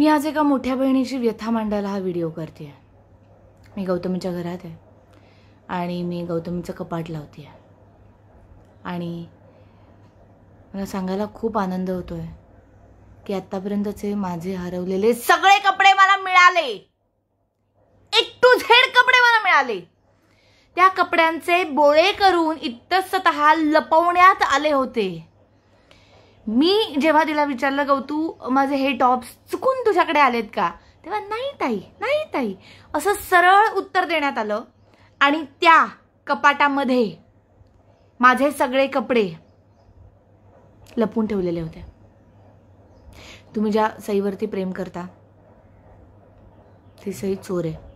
मी आज एका मोठ्या बहिणीची व्यथा मांडायला हा व्हिडिओ करते आहे मी गौतमीच्या घरात आहे आणि मी गौतमीचं कपाट लावते आहे आणि मला सांगायला खूप आनंद होतो आहे की आत्तापर्यंतचे माझे हरवलेले सगळे कपडे मला मिळाले एक टू झेड कपडे मला मिळाले त्या कपड्यांचे बोळे करून इतस्तत लपवण्यात आले होते मी जेव्हा तिला विचारलं गौतू माझे हे टॉप्स चुकून तुझ्याकडे आलेत का तेव्हा नाही ताई नाही ताई असं सरळ उत्तर देण्यात आलं आणि त्या कपाटामध्ये माझे सगळे कपडे लपून ठेवलेले होते तुम्ही ज्या सईवरती प्रेम करता ती सई चोर आहे